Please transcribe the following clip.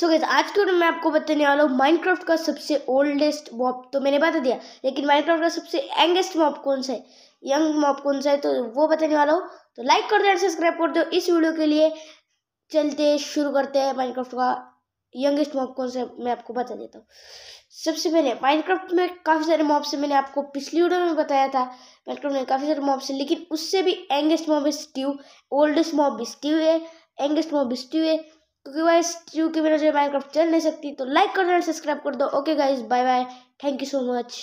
सो so आज के video में आपको बताने वाला हूँ माइनक्राफ्ट का सबसे ओल्डेस्ट मॉप तो मैंने बता दिया लेकिन माइनक्राफ्ट का सबसे यंगेस्ट मॉप कौन सा है यंग मॉप कौन सा है तो वो बताने वाला हूँ तो लाइक कर दो एंड सब्सक्राइब कर दो इस वीडियो के लिए चलते शुरू करते हैं माइनक्राफ्ट का यंगेस्ट मॉप कौन सा है मैं आपको बता देता हूँ सबसे पहले माइनक्राफ्ट में काफ़ी सारे मॉप से मैंने आपको पिछली वीडियो में बताया था माइनक्राफ्ट में काफ़ी सारे मॉप से लेकिन उससे भी youngest mop Steve oldest mop भी स्टीव है यंगेस्ट मॉप भी स्टीव है क्योंकि वाइस क्योंकि मेरा जो माइनक्राफ्ट चल नहीं सकती तो लाइक कर देना सब्सक्राइब कर दो okay guys bye bye thank you so much